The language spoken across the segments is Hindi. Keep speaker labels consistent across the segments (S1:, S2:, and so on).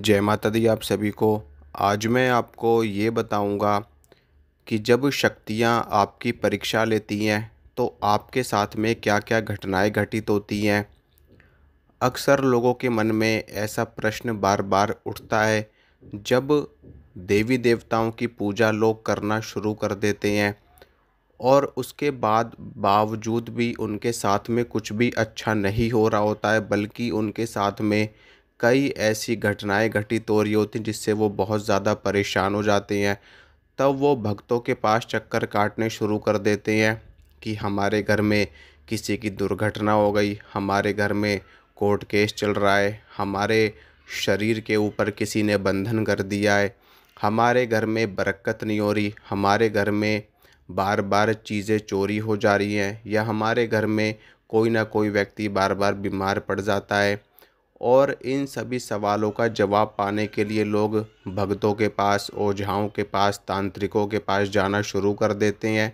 S1: जय माता दी आप सभी को आज मैं आपको ये बताऊंगा कि जब शक्तियाँ आपकी परीक्षा लेती हैं तो आपके साथ में क्या क्या घटनाएं घटित होती हैं अक्सर लोगों के मन में ऐसा प्रश्न बार बार उठता है जब देवी देवताओं की पूजा लोग करना शुरू कर देते हैं और उसके बाद बावजूद भी उनके साथ में कुछ भी अच्छा नहीं हो रहा होता है बल्कि उनके साथ में कई ऐसी घटनाएँ घटित हो रही होती जिससे वो बहुत ज़्यादा परेशान हो जाते हैं तब वो भक्तों के पास चक्कर काटने शुरू कर देते हैं कि हमारे घर में किसी की दुर्घटना हो गई हमारे घर में कोर्ट केस चल रहा है हमारे शरीर के ऊपर किसी ने बंधन कर दिया है हमारे घर में बरकत नहीं हो रही हमारे घर में बार बार चीज़ें चोरी हो जा रही हैं या हमारे घर में कोई ना कोई व्यक्ति बार बार बीमार पड़ जाता है और इन सभी सवालों का जवाब पाने के लिए लोग भगतों के पास ओझाओं के पास तांत्रिकों के पास जाना शुरू कर देते हैं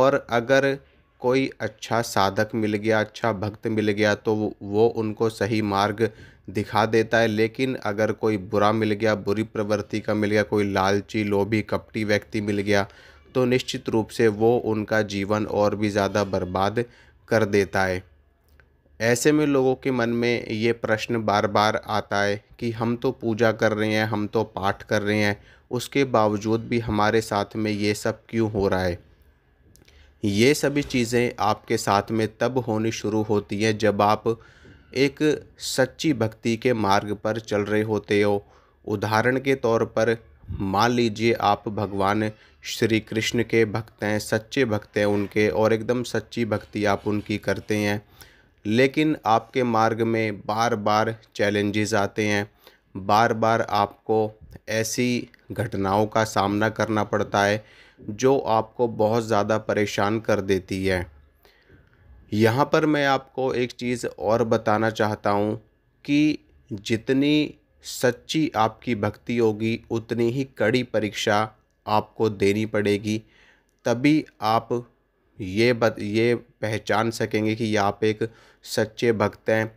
S1: और अगर कोई अच्छा साधक मिल गया अच्छा भक्त मिल गया तो वो उनको सही मार्ग दिखा देता है लेकिन अगर कोई बुरा मिल गया बुरी प्रवृत्ति का मिल गया कोई लालची लोभी कपटी व्यक्ति मिल गया तो निश्चित रूप से वो उनका जीवन और भी ज़्यादा बर्बाद कर देता है ऐसे में लोगों के मन में ये प्रश्न बार बार आता है कि हम तो पूजा कर रहे हैं हम तो पाठ कर रहे हैं उसके बावजूद भी हमारे साथ में ये सब क्यों हो रहा है ये सभी चीज़ें आपके साथ में तब होनी शुरू होती हैं जब आप एक सच्ची भक्ति के मार्ग पर चल रहे होते हो उदाहरण के तौर पर मान लीजिए आप भगवान श्री कृष्ण के भक्त हैं सच्चे भक्त हैं उनके और एकदम सच्ची भक्ति आप उनकी करते हैं लेकिन आपके मार्ग में बार बार चैलेंजेस आते हैं बार बार आपको ऐसी घटनाओं का सामना करना पड़ता है जो आपको बहुत ज़्यादा परेशान कर देती है यहाँ पर मैं आपको एक चीज़ और बताना चाहता हूँ कि जितनी सच्ची आपकी भक्ति होगी उतनी ही कड़ी परीक्षा आपको देनी पड़ेगी तभी आप ये बत ये पहचान सकेंगे कि आप एक सच्चे भक्त हैं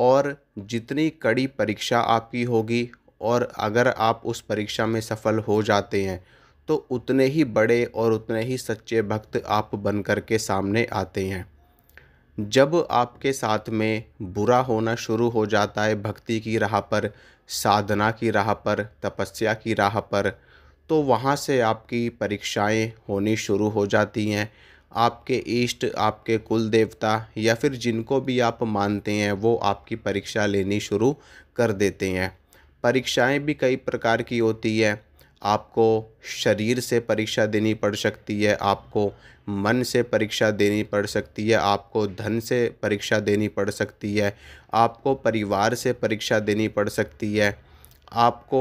S1: और जितनी कड़ी परीक्षा आपकी होगी और अगर आप उस परीक्षा में सफल हो जाते हैं तो उतने ही बड़े और उतने ही सच्चे भक्त आप बन कर के सामने आते हैं जब आपके साथ में बुरा होना शुरू हो जाता है भक्ति की राह पर साधना की राह पर तपस्या की राह पर तो वहाँ से आपकी परीक्षाएं होनी शुरू हो जाती हैं आपके इष्ट आपके कुल देवता या फिर जिनको भी आप मानते हैं वो आपकी परीक्षा लेनी शुरू कर देते हैं परीक्षाएं भी कई प्रकार की होती है आपको शरीर से परीक्षा देनी पड़ सकती है आपको मन से परीक्षा देनी पड़ सकती है आपको धन से परीक्षा देनी पड़ सकती है आपको परिवार से परीक्षा देनी पड़ सकती है आपको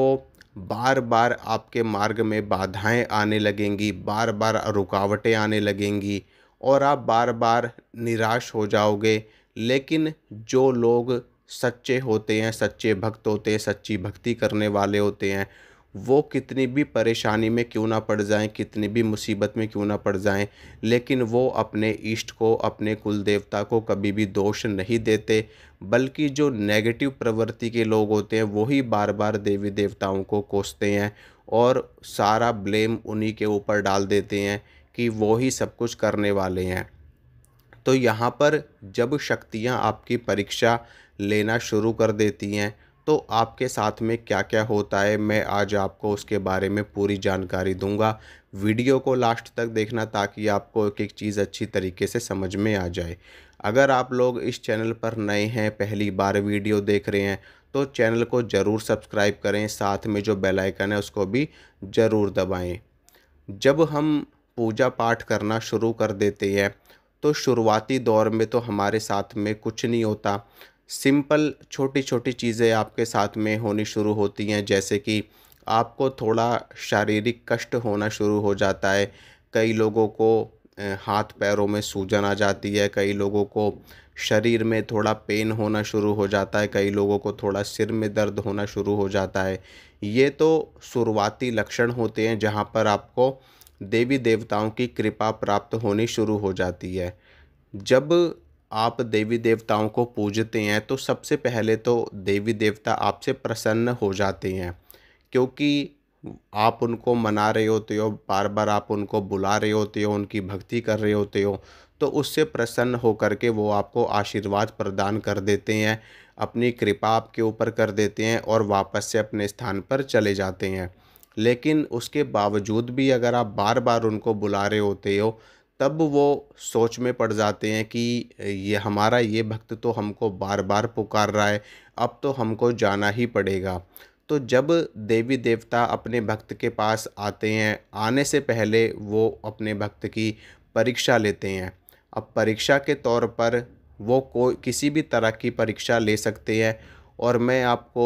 S1: बार बार आपके मार्ग में बाधाएं आने लगेंगी बार बार रुकावटें आने लगेंगी और आप बार बार निराश हो जाओगे लेकिन जो लोग सच्चे होते हैं सच्चे भक्त होते हैं सच्ची भक्ति करने वाले होते हैं वो कितनी भी परेशानी में क्यों ना पड़ जाएं कितनी भी मुसीबत में क्यों ना पड़ जाएं लेकिन वो अपने इष्ट को अपने कुल देवता को कभी भी दोष नहीं देते बल्कि जो नेगेटिव प्रवृत्ति के लोग होते हैं वही बार बार देवी देवताओं को कोसते हैं और सारा ब्लेम उन्हीं के ऊपर डाल देते हैं कि वो ही सब कुछ करने वाले हैं तो यहाँ पर जब शक्तियाँ आपकी परीक्षा लेना शुरू कर देती हैं तो आपके साथ में क्या क्या होता है मैं आज आपको उसके बारे में पूरी जानकारी दूंगा वीडियो को लास्ट तक देखना ताकि आपको एक एक चीज़ अच्छी तरीके से समझ में आ जाए अगर आप लोग इस चैनल पर नए हैं पहली बार वीडियो देख रहे हैं तो चैनल को ज़रूर सब्सक्राइब करें साथ में जो बेल आइकन है उसको भी ज़रूर दबाएं जब हम पूजा पाठ करना शुरू कर देते हैं तो शुरुआती दौर में तो हमारे साथ में कुछ नहीं होता सिंपल छोटी छोटी चीज़ें आपके साथ में होनी शुरू होती हैं जैसे कि आपको थोड़ा शारीरिक कष्ट होना शुरू हो जाता है कई लोगों को हाथ पैरों में सूजन आ जाती है कई लोगों को शरीर में थोड़ा पेन होना शुरू हो जाता है कई लोगों को थोड़ा सिर में दर्द होना शुरू हो जाता है ये तो शुरुआती लक्षण होते हैं जहाँ पर आपको देवी देवताओं की कृपा प्राप्त होनी शुरू हो जाती है जब आप देवी देवताओं को पूजते हैं तो सबसे पहले तो देवी देवता आपसे प्रसन्न हो जाते हैं क्योंकि आप उनको मना रहे होते हो बार बार आप उनको बुला रहे होते हो उनकी भक्ति कर रहे होते हो तो उससे प्रसन्न होकर के वो आपको आशीर्वाद प्रदान कर देते हैं अपनी कृपा आपके ऊपर कर देते हैं और वापस से अपने स्थान पर चले जाते हैं लेकिन उसके बावजूद भी अगर आप बार बार उनको बुला रहे होते हो तब वो सोच में पड़ जाते हैं कि ये हमारा ये भक्त तो हमको बार बार पुकार रहा है अब तो हमको जाना ही पड़ेगा तो जब देवी देवता अपने भक्त के पास आते हैं आने से पहले वो अपने भक्त की परीक्षा लेते हैं अब परीक्षा के तौर पर वो कोई किसी भी तरह की परीक्षा ले सकते हैं और मैं आपको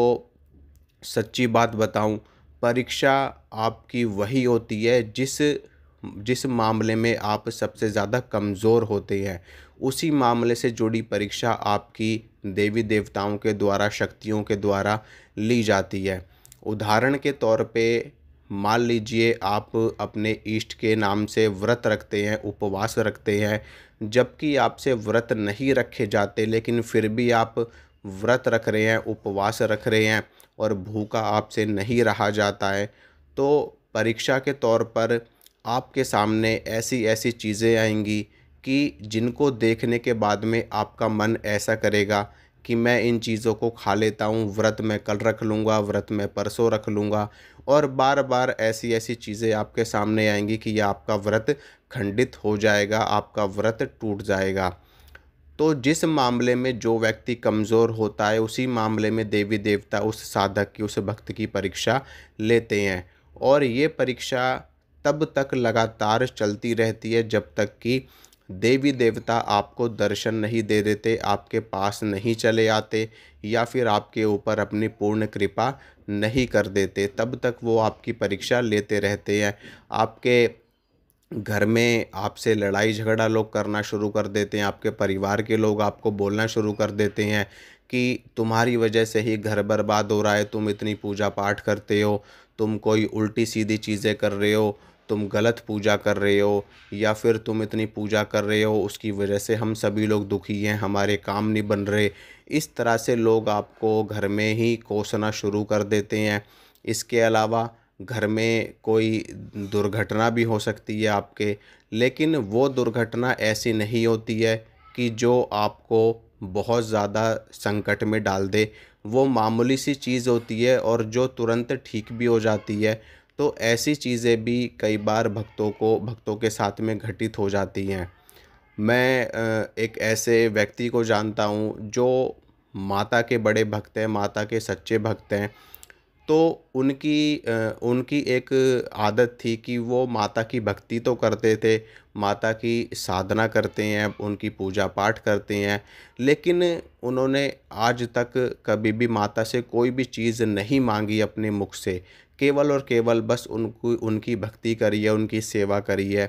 S1: सच्ची बात बताऊं परीक्षा आपकी वही होती है जिस जिस मामले में आप सबसे ज़्यादा कमज़ोर होते हैं उसी मामले से जुड़ी परीक्षा आपकी देवी देवताओं के द्वारा शक्तियों के द्वारा ली जाती है उदाहरण के तौर पे मान लीजिए आप अपने इष्ट के नाम से व्रत रखते हैं उपवास रखते हैं जबकि आपसे व्रत नहीं रखे जाते लेकिन फिर भी आप व्रत रख रहे हैं उपवास रख रहे हैं और भूखा आपसे नहीं रहा जाता है तो परीक्षा के तौर पर आपके सामने ऐसी ऐसी चीज़ें आएंगी कि जिनको देखने के बाद में आपका मन ऐसा करेगा कि मैं इन चीज़ों को खा लेता हूँ व्रत में कल रख लूँगा व्रत में परसों रख लूँगा और बार बार ऐसी ऐसी चीज़ें आपके सामने आएंगी कि यह आपका व्रत खंडित हो जाएगा आपका व्रत टूट जाएगा तो जिस मामले में जो व्यक्ति कमज़ोर होता है उसी मामले में देवी देवता उस साधक की उस भक्त की परीक्षा लेते हैं और ये परीक्षा तब तक लगातार चलती रहती है जब तक कि देवी देवता आपको दर्शन नहीं दे देते आपके पास नहीं चले आते या फिर आपके ऊपर अपनी पूर्ण कृपा नहीं कर देते तब तक वो आपकी परीक्षा लेते रहते हैं आपके घर में आपसे लड़ाई झगड़ा लोग करना शुरू कर देते हैं आपके परिवार के लोग आपको बोलना शुरू कर देते हैं कि तुम्हारी वजह से ही घर बर्बाद हो रहा है तुम इतनी पूजा पाठ करते हो तुम कोई उल्टी सीधी चीज़ें कर रहे हो तुम गलत पूजा कर रहे हो या फिर तुम इतनी पूजा कर रहे हो उसकी वजह से हम सभी लोग दुखी हैं हमारे काम नहीं बन रहे इस तरह से लोग आपको घर में ही कोसना शुरू कर देते हैं इसके अलावा घर में कोई दुर्घटना भी हो सकती है आपके लेकिन वो दुर्घटना ऐसी नहीं होती है कि जो आपको बहुत ज़्यादा संकट में डाल दे वो मामूली सी चीज़ होती है और जो तुरंत ठीक भी हो जाती है तो ऐसी चीज़ें भी कई बार भक्तों को भक्तों के साथ में घटित हो जाती हैं मैं एक ऐसे व्यक्ति को जानता हूँ जो माता के बड़े भक्त हैं माता के सच्चे भक्त हैं तो उनकी उनकी एक आदत थी कि वो माता की भक्ति तो करते थे माता की साधना करते हैं उनकी पूजा पाठ करते हैं लेकिन उन्होंने आज तक कभी भी माता से कोई भी चीज़ नहीं मांगी अपने मुख से केवल और केवल बस उनको उनकी भक्ति करिए उनकी सेवा करिए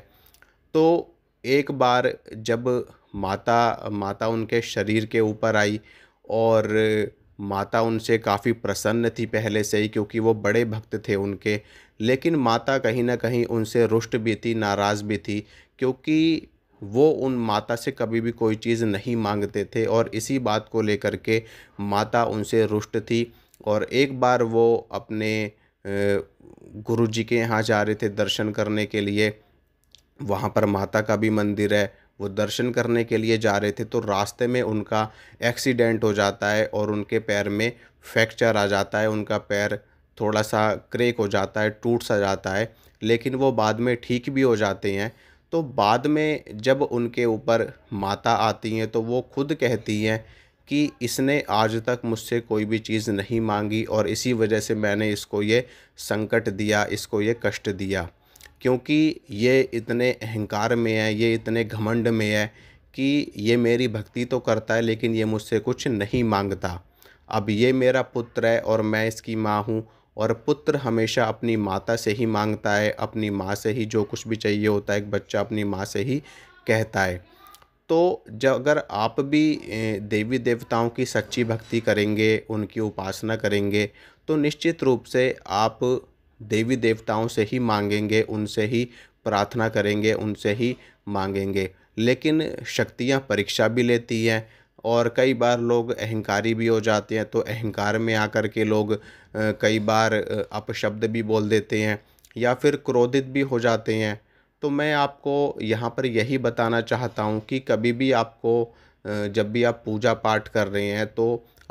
S1: तो एक बार जब माता माता उनके शरीर के ऊपर आई और माता उनसे काफ़ी प्रसन्न थी पहले से ही क्योंकि वो बड़े भक्त थे उनके लेकिन माता कहीं ना कहीं उनसे रुष्ट भी थी नाराज़ भी थी क्योंकि वो उन माता से कभी भी कोई चीज़ नहीं मांगते थे और इसी बात को लेकर के माता उनसे रुष्ट थी और एक बार वो अपने गुरु जी के यहाँ जा रहे थे दर्शन करने के लिए वहाँ पर माता का भी मंदिर है वो दर्शन करने के लिए जा रहे थे तो रास्ते में उनका एक्सीडेंट हो जाता है और उनके पैर में फ्रैक्चर आ जाता है उनका पैर थोड़ा सा क्रेक हो जाता है टूट सा जाता है लेकिन वो बाद में ठीक भी हो जाते हैं तो बाद में जब उनके ऊपर माता आती हैं तो वो खुद कहती हैं कि इसने आज तक मुझसे कोई भी चीज़ नहीं मांगी और इसी वजह से मैंने इसको ये संकट दिया इसको ये कष्ट दिया क्योंकि ये इतने अहंकार में है ये इतने घमंड में है कि ये मेरी भक्ति तो करता है लेकिन ये मुझसे कुछ नहीं मांगता अब ये मेरा पुत्र है और मैं इसकी माँ हूँ और पुत्र हमेशा अपनी माता से ही मांगता है अपनी माँ से ही जो कुछ भी चाहिए होता है एक बच्चा अपनी माँ से ही कहता है तो जब अगर आप भी देवी देवताओं की सच्ची भक्ति करेंगे उनकी उपासना करेंगे तो निश्चित रूप से आप देवी देवताओं से ही मांगेंगे उनसे ही प्रार्थना करेंगे उनसे ही मांगेंगे लेकिन शक्तियाँ परीक्षा भी लेती हैं और कई बार लोग अहंकारी भी हो जाते हैं तो अहंकार में आकर के लोग कई बार अपशब्द भी बोल देते हैं या फिर क्रोधित भी हो जाते हैं तो मैं आपको यहाँ पर यही बताना चाहता हूँ कि कभी भी आपको जब भी आप पूजा पाठ कर रहे हैं तो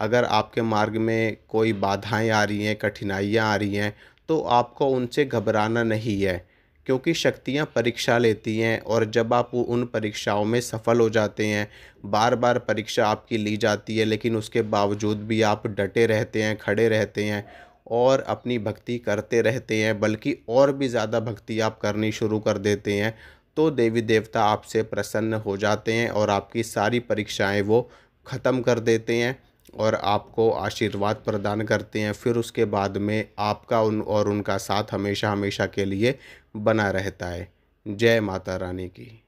S1: अगर आपके मार्ग में कोई बाधाएं आ रही हैं कठिनाइयाँ आ रही हैं तो आपको उनसे घबराना नहीं है क्योंकि शक्तियाँ परीक्षा लेती हैं और जब आप उन परीक्षाओं में सफल हो जाते हैं बार बार परीक्षा आपकी ली जाती है लेकिन उसके बावजूद भी आप डटे रहते हैं खड़े रहते हैं और अपनी भक्ति करते रहते हैं बल्कि और भी ज़्यादा भक्ति आप करनी शुरू कर देते हैं तो देवी देवता आपसे प्रसन्न हो जाते हैं और आपकी सारी परीक्षाएं वो ख़त्म कर देते हैं और आपको आशीर्वाद प्रदान करते हैं फिर उसके बाद में आपका उन और उनका साथ हमेशा हमेशा के लिए बना रहता है जय माता रानी की